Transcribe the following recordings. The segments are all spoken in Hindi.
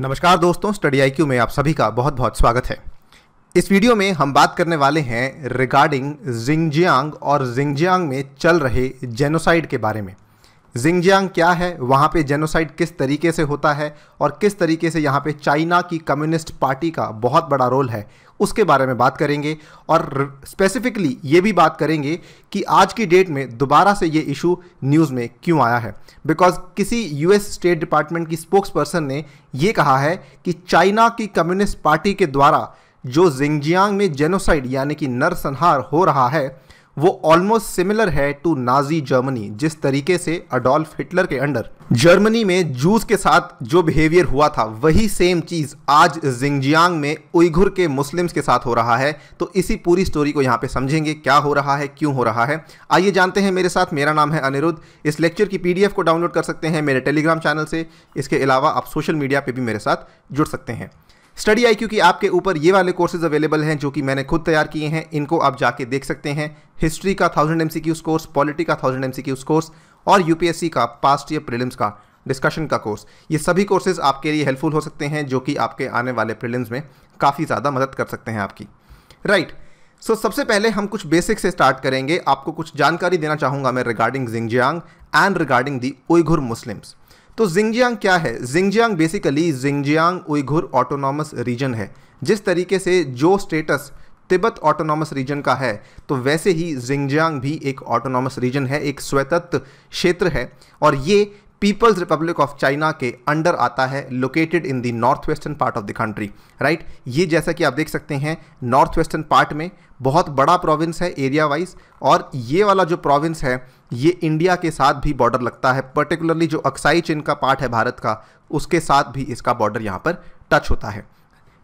नमस्कार दोस्तों स्टडी आई में आप सभी का बहुत बहुत स्वागत है इस वीडियो में हम बात करने वाले हैं रिगार्डिंग जिंगजियांग और जिंगजियांग में चल रहे जेनोसाइड के बारे में जिंगजियांग क्या है वहाँ पे जेनोसाइड किस तरीके से होता है और किस तरीके से यहाँ पे चाइना की कम्युनिस्ट पार्टी का बहुत बड़ा रोल है उसके बारे में बात करेंगे और स्पेसिफिकली ये भी बात करेंगे कि आज की डेट में दोबारा से ये इशू न्यूज़ में क्यों आया है बिकॉज किसी यूएस स्टेट डिपार्टमेंट की स्पोक्स पर्सन ने ये कहा है कि चाइना की कम्युनिस्ट पार्टी के द्वारा जो जिंगजियांग में जेनोसाइड यानी कि नरसंहार हो रहा है वो ऑलमोस्ट सिमिलर है टू नाजी जर्मनी जिस तरीके से अडोल्फ हिटलर के अंडर जर्मनी में जूस के साथ जो बिहेवियर हुआ था वही सेम चीज़ आज जिंगजियांग में उइघुर के मुस्लिम्स के साथ हो रहा है तो इसी पूरी स्टोरी को यहाँ पे समझेंगे क्या हो रहा है क्यों हो रहा है आइए जानते हैं मेरे साथ मेरा नाम है अनिरुद्ध इस लेक्चर की पीडीएफ को डाउनलोड कर सकते हैं मेरे टेलीग्राम चैनल से इसके अलावा आप सोशल मीडिया पर भी मेरे साथ जुड़ सकते हैं स्टडी आई की आपके ऊपर ये वाले कोर्सेज अवेलेबल हैं जो कि मैंने खुद तैयार किए हैं इनको आप जाके देख सकते हैं हिस्ट्री का थाउजेंड एम कोर्स पॉलिटी का थाउजेंड एम कोर्स और यूपीएससी का पास्ट ईयर प्रिलिम्स का डिस्कशन का कोर्स ये सभी कोर्सेज आपके लिए हेल्पफुल हो सकते हैं जो कि आपके आने वाले प्रिलिम्स में काफ़ी ज़्यादा मदद कर सकते हैं आपकी राइट right. सो so, सबसे पहले हम कुछ बेसिक से स्टार्ट करेंगे आपको कुछ जानकारी देना चाहूँगा मैं regarding Xinjiang and regarding the Uyghur Muslims तो जिंगजियांग क्या है Xinjiang basically Xinjiang Uyghur autonomous region है जिस तरीके से जो स्टेटस तिब्बत ऑटोनॉमस रीजन का है तो वैसे ही जिंगजियांग भी एक ऑटोनॉमस रीजन है एक स्वतंत्र क्षेत्र है और ये पीपल्स रिपब्लिक ऑफ चाइना के अंडर आता है located in the north western part of the country right ये जैसा कि आप देख सकते हैं नॉर्थ वेस्टर्न पार्ट में बहुत बड़ा प्रोविंस है एरिया वाइज और ये वाला जो प्रोविंस है ये इंडिया के साथ भी बॉर्डर लगता है पर्टिकुलरली जो अक्साई चेन का पार्ट है भारत का उसके साथ भी इसका बॉर्डर यहाँ पर टच होता है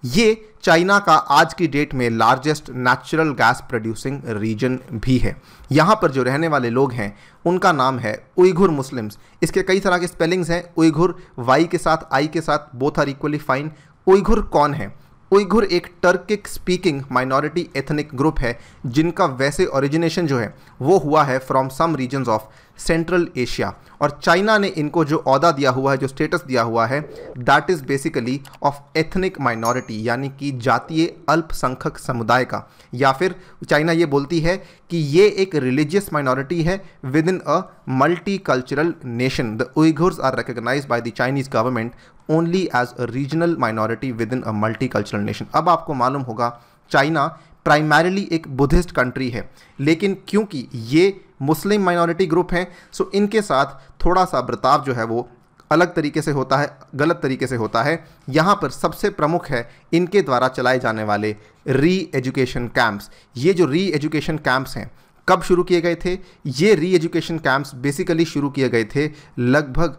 ये चाइना का आज की डेट में largest natural gas producing region भी है यहाँ पर जो रहने वाले लोग हैं उनका नाम है उइघुर मुस्लिम्स इसके कई तरह के स्पेलिंग्स हैं उइघुर वाई के साथ आई के साथ both are equally fine Uyghur कौन है उइघुर एक Turkic speaking minority ethnic group है जिनका वैसे ओरिजिनेशन जो है वो हुआ है from some regions of Central Asia और चाइना ने इनको जो अहदा दिया हुआ है जो स्टेटस दिया हुआ है that is basically of ethnic minority यानी कि जातीय अल्पसंख्यक समुदाय का या फिर चाइना ये बोलती है कि ये एक रिलीजियस माइनॉरिटी है within a multi cultural nation the Uyghurs are recognise by the Chinese government only as a regional minority within a multi cultural nation अब आपको मालूम होगा चाइना प्राइमरीली एक बुद्धिस्ट कंट्री है लेकिन क्योंकि ये मुस्लिम माइनॉरिटी ग्रुप हैं सो इनके साथ थोड़ा सा बर्ताव जो है वो अलग तरीके से होता है गलत तरीके से होता है यहाँ पर सबसे प्रमुख है इनके द्वारा चलाए जाने वाले री एजुकेशन कैंप्स ये जो री एजुकेशन कैंप्स हैं कब शुरू किए गए थे ये री एजुकेशन कैंप्स बेसिकली शुरू किए गए थे लगभग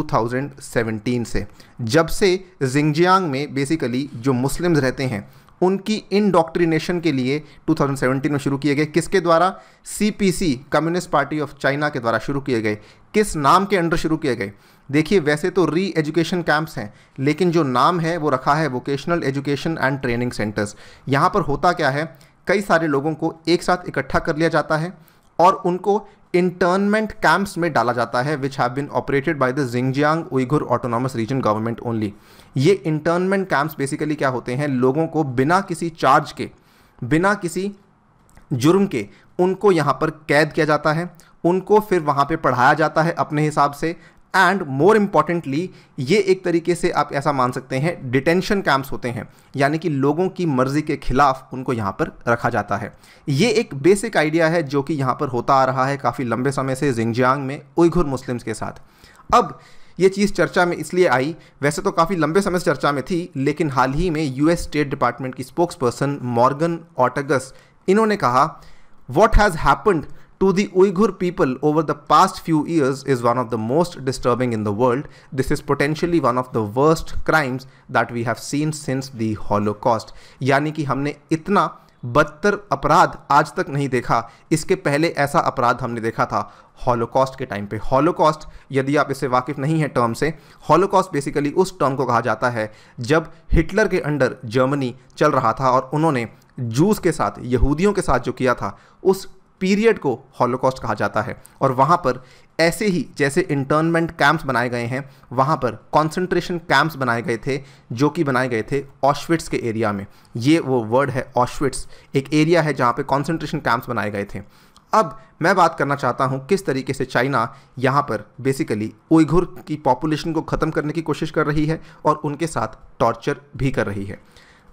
2017 से जब से जिंगजियांग में बेसिकली जो मुस्लिम्स रहते हैं उनकी इनडॉक्ट्रिनेशन के लिए 2017 में शुरू किए गए किसके द्वारा CPC Communist Party of China के द्वारा शुरू किए गए किस नाम के अंडर शुरू किए गए देखिए वैसे तो री एजुकेशन कैंप्स हैं लेकिन जो नाम है वो रखा है vocational education and training centres यहाँ पर होता क्या है कई सारे लोगों को एक साथ इकट्ठा कर लिया जाता है और उनको इंटर्नमेंट कैंप्स में डाला जाता है which have been operated by the Xinjiang Uyghur autonomous region government only ये इंटर्नमेंट कैंप्स बेसिकली क्या होते हैं लोगों को बिना किसी चार्ज के बिना किसी जुर्म के उनको यहाँ पर कैद किया जाता है उनको फिर वहाँ पे पढ़ाया जाता है अपने हिसाब से एंड मोर इम्पॉर्टेंटली ये एक तरीके से आप ऐसा मान सकते हैं डिटेंशन कैंप्स होते हैं यानी कि लोगों की मर्ज़ी के ख़िलाफ़ उनको यहाँ पर रखा जाता है ये एक बेसिक आइडिया है जो कि यहाँ पर होता आ रहा है काफ़ी लंबे समय से जिंगजियांग में उइघुर मुस्लिम्स के साथ अब ये चीज़ चर्चा में इसलिए आई वैसे तो काफ़ी लंबे समय से चर्चा में थी लेकिन हाल ही में यूएस स्टेट डिपार्टमेंट की स्पोक्स पर्सन मॉर्गन ऑटगस इन्होंने कहा what has happened to the Uyghur people over the past few years is one of the most disturbing in the world. This is potentially one of the worst crimes that we have seen since the Holocaust. यानी कि हमने इतना बदतर अपराध आज तक नहीं देखा इसके पहले ऐसा अपराध हमने देखा था हॉलोकॉस्ट के टाइम पे हॉलोकॉस्ट यदि आप इसे वाकिफ़ नहीं हैं टर्म से हॉलोकॉस्ट बेसिकली उस टर्म को कहा जाता है जब हिटलर के अंडर जर्मनी चल रहा था और उन्होंने जूस के साथ यहूदियों के साथ जो किया था उस पीरियड को हॉलोकॉस्ट कहा जाता है और वहाँ पर ऐसे ही जैसे इंटर्नमेंट कैंप्स बनाए गए हैं वहाँ पर कॉन्सेंट्रेशन कैंप्स बनाए गए थे जो कि बनाए गए थे ऑशविट्स के एरिया में ये वो वर्ड है ऑशविट्स एक एरिया है जहाँ पर कॉन्सेंट्रेशन कैंप्स बनाए गए थे अब मैं बात करना चाहता हूँ किस तरीके से चाइना यहाँ पर बेसिकली उइघुर की पॉपुलेशन को ख़त्म करने की कोशिश कर रही है और उनके साथ टॉर्चर भी कर रही है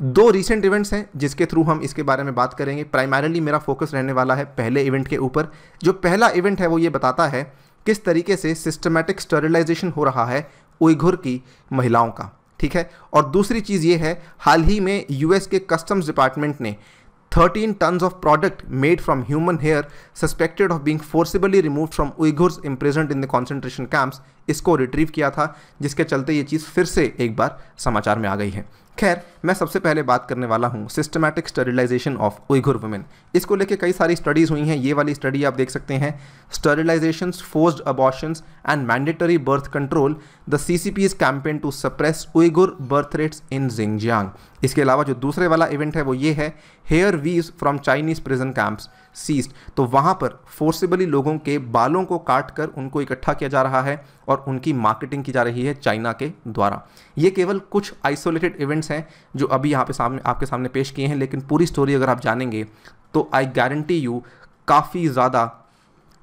दो रीसेंट इवेंट्स हैं जिसके थ्रू हम इसके बारे में बात करेंगे प्राइमरली मेरा फोकस रहने वाला है पहले इवेंट के ऊपर जो पहला इवेंट है वो ये बताता है किस तरीके से सिस्टमेटिक स्टरिलाइजेशन हो रहा है उइघुर की महिलाओं का ठीक है और दूसरी चीज़ ये है हाल ही में यूएस के कस्टम्स डिपार्टमेंट ने 13 tons of product made from human hair suspected of being forcibly removed from Uyghurs imprisoned in the concentration camps इसको रिट्रीव किया था जिसके चलते ये चीज़ फिर से एक बार समाचार में आ गई है खैर मैं सबसे पहले बात करने वाला हूँ systematic sterilisation of Uyghur women इसको लेके कई सारी स्टडीज़ हुई हैं ये वाली स्टडी आप देख सकते हैं sterilisation forced abortions and mandatory birth control the C C P is campaign to suppress Uyghur birth rates in Xinjiang इसके अलावा जो दूसरे वाला इवेंट है वो ये है hair weaves from Chinese prison camps seized तो वहाँ पर फोर्सिबली लोगों के बालों को काट कर उनको इकट्ठा किया जा रहा है और उनकी मार्केटिंग की जा रही है चाइना के द्वारा ये केवल कुछ आइसोलेटेड इवेंट्स हैं जो अभी यहाँ पे सामने आपके सामने पेश किए हैं लेकिन पूरी स्टोरी अगर आप जानेंगे तो आई गारंटी यू काफ़ी ज़्यादा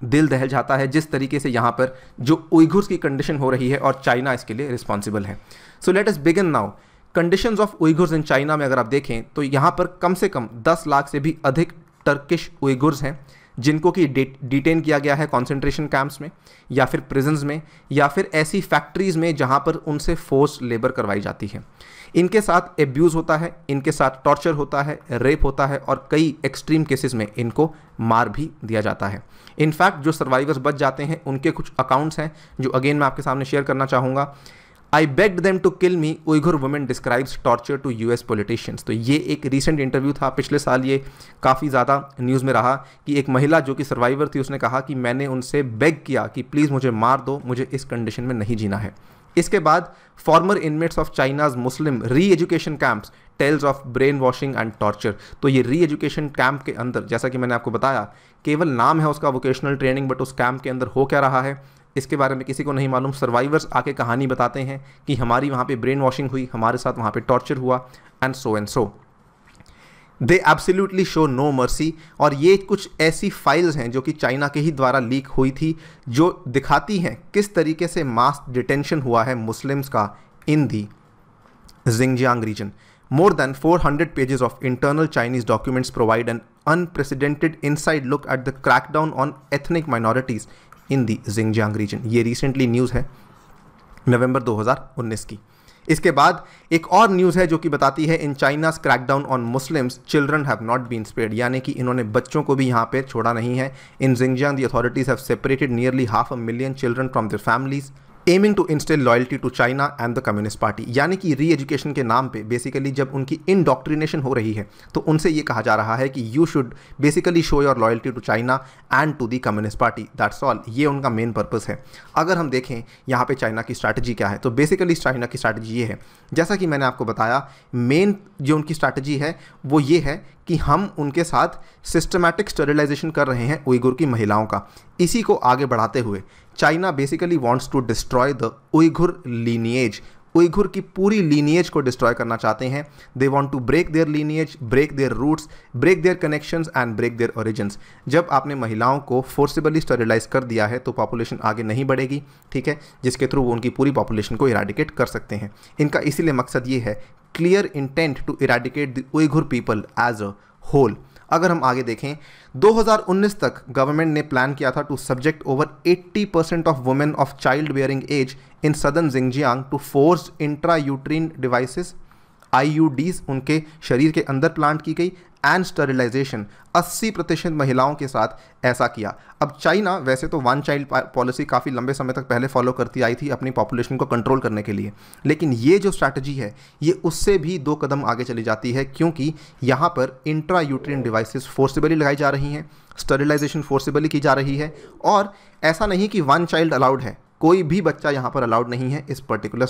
दिल दहल जाता है जिस तरीके से यहाँ पर जो उइघुर्स की कंडीशन हो रही है और चाइना इसके लिए रिस्पॉन्सिबल है so let's begin now conditions of Uyghurs in China में अगर आप देखें तो यहाँ पर कम से कम 10 लाख से भी अधिक टर्किश उइगुर्स हैं जिनको कि डिटेन किया गया है कॉन्सेंट्रेशन कैंप्स में या फिर प्रिजन्स में या फिर ऐसी फैक्ट्रीज़ में जहां पर उनसे फोर्स लेबर करवाई जाती है इनके साथ एब्यूज़ होता है इनके साथ टॉर्चर होता है रेप होता है और कई एक्सट्रीम केसेस में इनको मार भी दिया जाता है इनफैक्ट जो सर्वाइवर्स बच जाते हैं उनके कुछ अकाउंट्स हैं जो अगेन मैं आपके सामने शेयर करना चाहूँगा I begged them to kill me Uyghur women describes torture to US politicians तो ये एक रिसेंट इंटरव्यू था पिछले साल ये काफ़ी ज़्यादा न्यूज़ में रहा कि एक महिला जो कि सर्वाइवर थी उसने कहा कि मैंने उनसे बेग किया कि प्लीज़ मुझे मार दो मुझे इस कंडीशन में नहीं जीना है इसके बाद former inmates of China's Muslim re education camps tells of brain washing and torture तो ये री एजुकेशन कैंप के अंदर जैसा कि मैंने आपको बताया केवल नाम है उसका वोकेशनल ट्रेनिंग बट उस कैंप के अंदर हो क्या रहा है इसके बारे में किसी को नहीं मालूम सर्वाइवर्स आके कहानी बताते हैं कि हमारी वहाँ पे ब्रेन वॉशिंग हुई हमारे साथ वहाँ पे टॉर्चर हुआ and so and so they absolutely show no mercy और ये कुछ ऐसी फाइल्स हैं जो कि चाइना के ही द्वारा लीक हुई थी जो दिखाती हैं किस तरीके से मास डिटेंशन हुआ है मुस्लिम्स का in the Xinjiang region More than 400 pages of internal Chinese documents provide an unprecedented inside look at the crackdown on ethnic minorities in the Xinjiang region ये रिसेंटली न्यूज़ है नवंबर 2019 की इसके बाद एक और न्यूज़ है जो कि बताती है in China's crackdown on Muslims children have not been spared यानी कि इन्होंने बच्चों को भी यहाँ पे छोड़ा नहीं है in Xinjiang the authorities have separated nearly half a million children from their families aiming to instill loyalty to China and the Communist Party यानी कि री एजुकेशन के नाम पे बेसिकली जब उनकी इनडॉक्ट्रिनेशन हो रही है तो उनसे ये कहा जा रहा है कि you should basically show your loyalty to China and to the Communist Party that's all ये उनका मेन पर्पज़ है अगर हम देखें यहाँ पे चाइना की स्ट्रैटेजी क्या है तो बेसिकली चाइना की स्ट्रैटेजी ये है जैसा कि मैंने आपको बताया मेन जो उनकी स्ट्रैटेजी है वो ये है कि हम उनके साथ सिस्टमैटिक स्टरिलाइजेशन कर रहे हैं उइगुर की महिलाओं का इसी को आगे बढ़ाते हुए China basically wants to destroy the Uyghur lineage Uyghur की पूरी लीनिएज को डिस्ट्रॉय करना चाहते हैं they want to break their lineage break their roots break their connections and break their origins जब आपने महिलाओं को फोर्सेबली स्टरिलाइज कर दिया है तो पॉपुलेशन आगे नहीं बढ़ेगी ठीक है जिसके थ्रू वो उनकी पूरी पॉपुलेशन को इराडिकेट कर सकते हैं इनका इसीलिए मकसद ये है clear intent to eradicate the Uyghur people as a whole अगर हम आगे देखें 2019 तक गवर्नमेंट ने प्लान किया था to subject over 80 percent of women of child bearing age in southern Xinjiang to force intra uterine devices आई उनके शरीर के अंदर प्लांट की गई एंड स्टरिलाइजेशन 80 प्रतिशत महिलाओं के साथ ऐसा किया अब चाइना वैसे तो वन चाइल्ड पॉलिसी काफ़ी लंबे समय तक पहले फॉलो करती आई थी अपनी पॉपुलेशन को कंट्रोल करने के लिए लेकिन ये जो स्ट्रैटेजी है ये उससे भी दो कदम आगे चली जाती है क्योंकि यहाँ पर इंट्रा यूट्रीन डिवाइसेस फोर्सिबली लगाई जा रही हैं स्टरिलाइजेशन फोर्सिबली की जा रही है और ऐसा नहीं कि वन चाइल्ड अलाउड है कोई भी बच्चा यहाँ पर अलाउड नहीं है इस पर्टिकुलर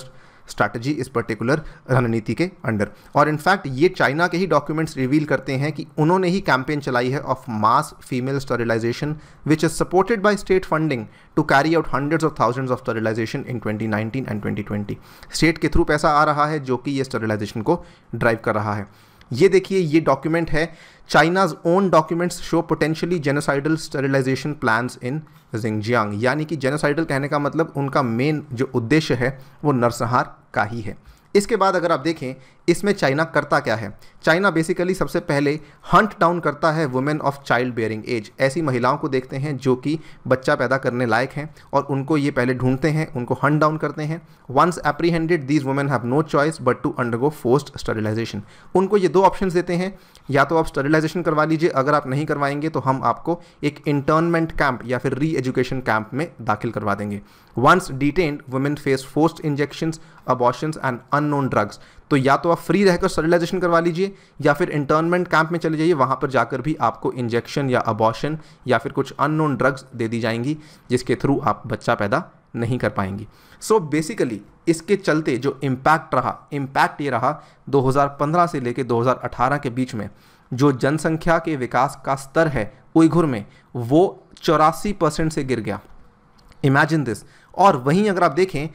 स्ट्रैटेजी इस पर्टिकुलर रणनीति के अंडर और इनफैक्ट ये चाइना के ही डॉक्यूमेंट्स रिवील करते हैं कि उन्होंने ही कैंपेन चलाई है of mass female sterilisation which is supported by state funding to carry out hundred of thousand of sterilisation in twenty nineteen and twenty twenty state के थ्रू पैसा आ रहा है जो कि ये स्टरिलाइजेशन को ड्राइव कर रहा है ये देखिए ये डॉक्यूमेंट है China's own documents show potentially genocidal sterilisation plans in Xinjiang यानी कि जेनोसाइडल कहने का मतलब उनका मेन जो उद्देश्य है वो नरसंहार का ही है इसके बाद अगर आप देखें इसमें चाइना करता क्या है चाइना बेसिकली सबसे पहले हंट डाउन करता है women of child bearing age ऐसी महिलाओं को देखते हैं जो कि बच्चा पैदा करने लायक हैं और उनको ये पहले ढूंढते हैं उनको हंट डाउन करते हैं once apprehended these women have no choice but to undergo forced sterilisation उनको ये दो ऑप्शन देते हैं या तो आप स्टरिलाइजेशन करवा लीजिए अगर आप नहीं करवाएंगे तो हम आपको एक इंटर्नमेंट कैंप या फिर री एजुकेशन कैंप में दाखिल करवा देंगे once detained women face forced injections abortion and unknown drugs तो या तो आप फ्री रहकर स्टरलाइजेशन करवा लीजिए या फिर इंटर्नमेंट कैंप में चले जाइए वहाँ पर जाकर भी आपको इंजेक्शन या अबॉर्शन या फिर कुछ अननोन ड्रग्स दे दी जाएंगी जिसके थ्रू आप बच्चा पैदा नहीं कर पाएंगी सो so बेसिकली इसके चलते जो इम्पैक्ट रहा इम्पैक्ट ये रहा 2015 से लेकर 2018 के बीच में जो जनसंख्या के विकास का स्तर है उइघुर में वो चौरासी परसेंट से गिर गया इमेजिन दिस और वहीं अगर आप देखें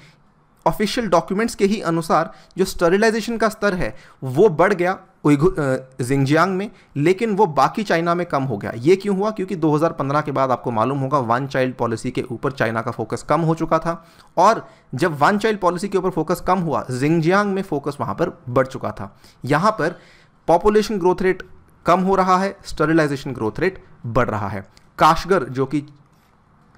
ऑफिशियल डॉक्यूमेंट्स के ही अनुसार जो स्टरिलाइजेशन का स्तर है वो बढ़ गया जिंगजियांग में लेकिन वो बाकी चाइना में कम हो गया ये क्यों हुआ क्योंकि 2015 के बाद आपको मालूम होगा वन चाइल्ड पॉलिसी के ऊपर चाइना का फोकस कम हो चुका था और जब वन चाइल्ड पॉलिसी के ऊपर फोकस कम हुआ जिंगजियांग में फोकस वहाँ पर बढ़ चुका था यहाँ पर पॉपुलेशन ग्रोथ रेट कम हो रहा है स्टरिलाइजेशन ग्रोथ रेट बढ़ रहा है काशगर जो कि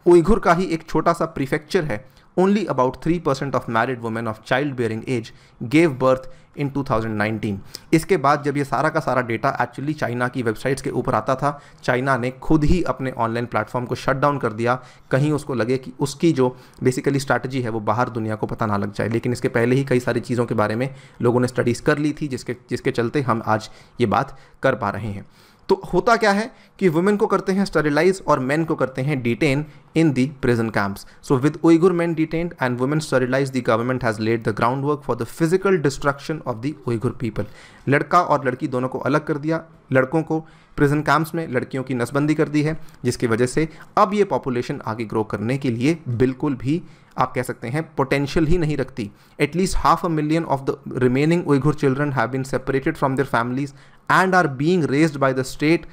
उइघुर का ही एक छोटा सा प्रीफेक्चर है only about 3% of married women of child bearing age gave birth इन 2019 इसके बाद जब ये सारा का सारा डेटा एक्चुअली चाइना की वेबसाइट्स के ऊपर आता था चाइना ने खुद ही अपने ऑनलाइन प्लेटफॉर्म को शट डाउन कर दिया कहीं उसको लगे कि उसकी जो बेसिकली स्ट्रैटेजी है वो बाहर दुनिया को पता ना लग जाए लेकिन इसके पहले ही कई सारी चीज़ों के बारे में लोगों ने स्टडीज़ कर ली थी जिसके जिसके चलते हम आज ये बात कर पा रहे हैं तो होता क्या है कि वुमेन को करते हैं स्टरिलाइज और मेन को करते हैं detain in the prison camps so with Uyghur men detain and women sterilise the government has laid the ground work for the physical destruction of the Uyghur people लड़का और लड़की दोनों को अलग कर दिया लड़कों को प्रिजन कैंप्स में लड़कियों की नसबंदी कर दी है जिसकी वजह से अब ये पॉपुलेशन आगे ग्रो करने के लिए बिल्कुल भी आप कह सकते हैं पोटेंशियल ही नहीं रखती at least half a million of the remaining Uyghur children have been separated from their families and are being raised by the state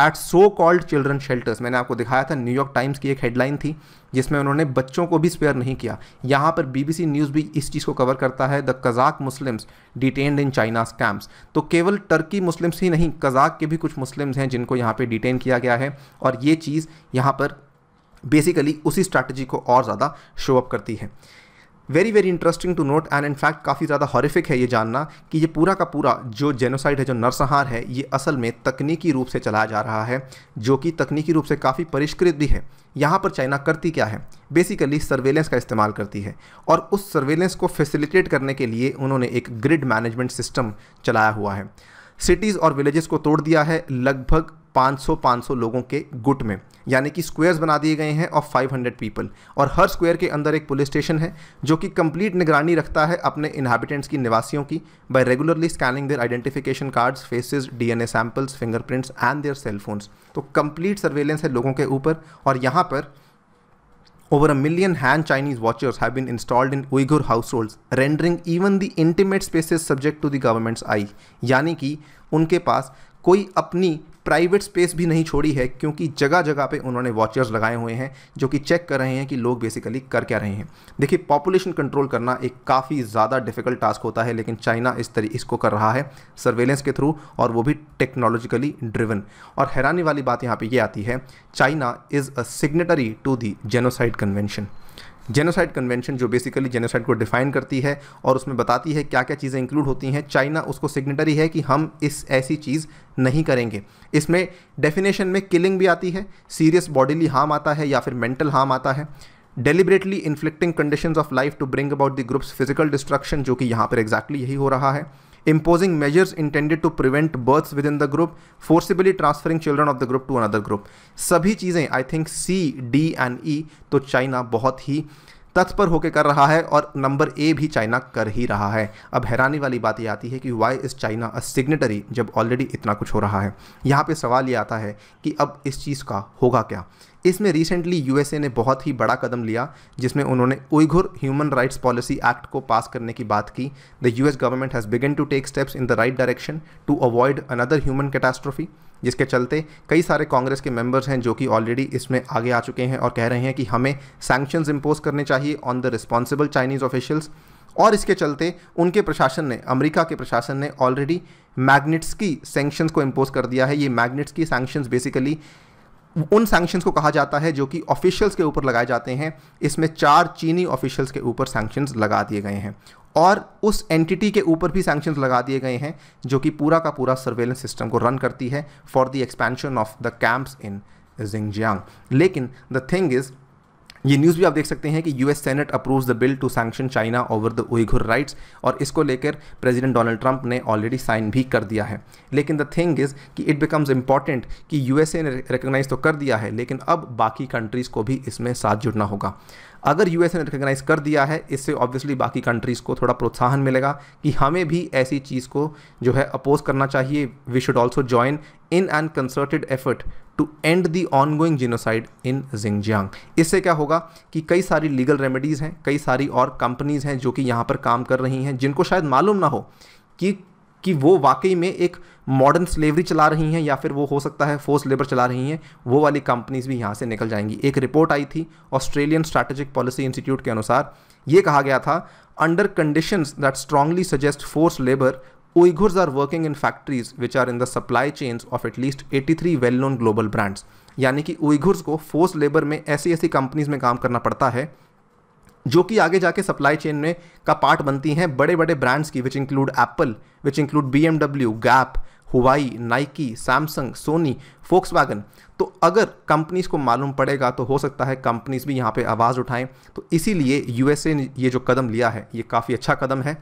at so called children shelters मैंने आपको दिखाया था न्यूयॉर्क टाइम्स की एक हेडलाइन थी जिसमें उन्होंने बच्चों को भी स्पेयर नहीं किया यहाँ पर बीबीसी न्यूज़ भी इस चीज़ को कवर करता है the Kazakh Muslims detained in China's camps तो केवल टर्की मुस्लिम्स ही नहीं कजाक के भी कुछ मुस्लिम्स हैं जिनको यहाँ पर डिटेन किया गया है और ये चीज़ यहाँ पर बेसिकली उसी स्ट्रैटेजी को और ज़्यादा शो अप करती है very very interesting to note and in fact काफ़ी ज़्यादा हॉरिफिक है ये जानना कि ये पूरा का पूरा जो जेनोसाइड है जो नरसंहार है ये असल में तकनीकी रूप से चलाया जा रहा है जो कि तकनीकी रूप से काफ़ी परिष्कृत भी है यहाँ पर चाइना करती क्या है बेसिकली सर्वेलेंस का इस्तेमाल करती है और उस सर्वेलेंस को फैसिलिटेट करने के लिए उन्होंने एक ग्रिड मैनेजमेंट सिस्टम चलाया हुआ है सिटीज़ और विलेजेस को तोड़ दिया है लगभग 500 500 लोगों के गुट में यानी कि स्क्वेयर्स बना दिए गए हैं ऑफ 500 पीपल और हर स्क्वेयर के अंदर एक पुलिस स्टेशन है जो कि कंप्लीट निगरानी रखता है अपने इन्हाबिटेंट्स की निवासियों की by regularly scanning their identification cards faces DNA samples fingerprints and their phones तो कंप्लीट सर्वेलेंस है लोगों के ऊपर और यहाँ पर over a million Han Chinese watchers have been installed in Uyghur household rendering even the intimate spaces subject to the government's eye यानी कि उनके पास कोई अपनी प्राइवेट स्पेस भी नहीं छोड़ी है क्योंकि जगह जगह पे उन्होंने वॉचर्स लगाए हुए हैं जो कि चेक कर रहे हैं कि लोग बेसिकली कर क्या रहे हैं देखिए पॉपुलेशन कंट्रोल करना एक काफ़ी ज़्यादा डिफिकल्ट टास्क होता है लेकिन चाइना इस तरी इसको कर रहा है सर्वेलेंस के थ्रू और वो भी टेक्नोलॉजिकली ड्रिवन और हैरानी वाली बात यहाँ पर ये यह आती है China is a signatory to the genocide convention genocide convention जो बेसिकली जेनोसाइड को डिफाइन करती है और उसमें बताती है क्या क्या चीज़ें इंक्लूड होती हैं चाइना उसको सिग्नेटरी है कि हम इस ऐसी चीज़ नहीं करेंगे इसमें डेफिनेशन में किलिंग भी आती है सीरियस बॉडीली हार्म आता है या फिर मेंटल हार्म आता है deliberately inflicting condition of life to bring about the group's physical destruction जो कि यहाँ पर एग्जैक्टली exactly यही हो रहा है imposing measures intended to prevent births within the group, forcibly transferring children of the group to another group. सभी चीज़ें I think C D and E तो चाइना बहुत ही तत्पर होकर कर रहा है और नंबर ए भी चाइना कर ही रहा है अब हैरानी वाली बात यह आती है कि why is China a signatory जब ऑलरेडी इतना कुछ हो रहा है यहाँ पे सवाल ये आता है कि अब इस चीज़ का होगा क्या इसमें रिसेंटली यूएसए ने बहुत ही बड़ा कदम लिया जिसमें उन्होंने Uyghur human rights policy act को पास करने की बात की the US government has begun to take steps in the right direction to avoid another human catastrophe जिसके चलते कई सारे कांग्रेस के मेंबर्स हैं जो कि ऑलरेडी इसमें आगे आ चुके हैं और कह रहे हैं कि हमें सैक्शन इम्पोज करने चाहिए on the responsible Chinese officials और इसके चलते उनके प्रशासन ने अमेरिका के प्रशासन ने ऑलरेडी मैग्नेट्स की सैंक्शंस को इम्पोज कर दिया है ये मैग्नेट्स की सैंक्शंस बेसिकली उन सैंक्शंस को कहा जाता है जो कि ऑफिशियल्स के ऊपर लगाए जाते हैं इसमें चार चीनी ऑफिशियल्स के ऊपर सैंक्शंस लगा दिए गए हैं और उस एंटिटी के ऊपर भी सैंक्शंस लगा दिए गए हैं जो कि पूरा का पूरा सर्वेलेंस सिस्टम को रन करती है for the expansion of the camps in Xinjiang लेकिन द थिंग इज़ ये न्यूज़ भी आप देख सकते हैं कि US senate approve the bill to sanction China over the Uyghur rights और इसको लेकर प्रेसिडेंट डोनाल्ड ट्रंप ने ऑलरेडी साइन भी कर दिया है लेकिन द थिंग इज़ कि इट बिकम्स इम्पॉर्टेंट कि यूएसए ने रिकोगनाइज तो कर दिया है लेकिन अब बाकी कंट्रीज़ को भी इसमें साथ जुड़ना होगा अगर यूएसए ने रिकोगनाइज कर दिया है इससे ऑब्वियसली बाकी कंट्रीज़ को थोड़ा प्रोत्साहन मिलेगा कि हमें भी ऐसी चीज़ को जो है अपोज करना चाहिए we should also join in an concerted effort to end the ongoing genocide in Xinjiang इससे क्या होगा कि कई सारी लीगल रेमेडीज़ हैं कई सारी और कंपनीज़ हैं जो कि यहाँ पर काम कर रही हैं जिनको शायद मालूम ना हो कि कि वो वाकई में एक मॉडर्न स्लेवरी चला रही हैं या फिर वो हो सकता है फोर्स लेबर चला रही हैं वो वाली कंपनीज भी यहाँ से निकल जाएंगी एक रिपोर्ट आई थी ऑस्ट्रेलियन स्ट्रैटेजिक पॉलिसी इंस्टीट्यूट के अनुसार ये कहा गया था under conditions that strongly suggest forced labour Uyghurs are working in factories which are in the supply chains of at least 83 well known global brands यानी कि Uyghurs को फोर्स लेबर में ऐसी ऐसी कंपनीज में काम करना पड़ता है जो कि आगे जाके सप्लाई चेन में का पार्ट बनती हैं बड़े बड़े ब्रांड्स की which include Apple which include BMW Gap Huawei Nike Samsung Sony फोक्स तो अगर कंपनीज को मालूम पड़ेगा तो हो सकता है कंपनीज भी यहाँ पे आवाज़ उठाएं तो इसीलिए यूएसए ने ये जो कदम लिया है ये काफ़ी अच्छा कदम है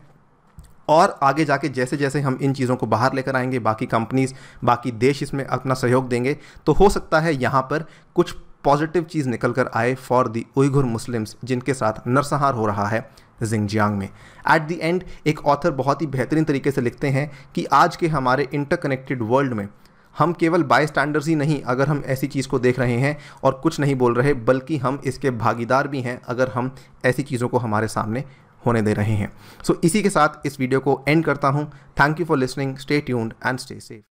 और आगे जाके जैसे जैसे हम इन चीज़ों को बाहर लेकर आएंगे बाकी कंपनीज़ बाकी देश इसमें अपना सहयोग देंगे तो हो सकता है यहाँ पर कुछ पॉजिटिव चीज़ निकल कर आए फॉर दी उइघुर मुस्लिम्स जिनके साथ नरसंहार हो रहा है जिंगजियांग में एट दी एंड एक ऑथर बहुत ही बेहतरीन तरीके से लिखते हैं कि आज के हमारे इंटरकनेक्टेड वर्ल्ड में हम केवल बाई स्टैंडर्स ही नहीं अगर हम ऐसी चीज़ को देख रहे हैं और कुछ नहीं बोल रहे बल्कि हम इसके भागीदार भी हैं अगर हम ऐसी चीज़ों को हमारे सामने होने दे रहे हैं सो so, इसी के साथ इस वीडियो को एंड करता हूँ thank you for listening stay tuned and stay safe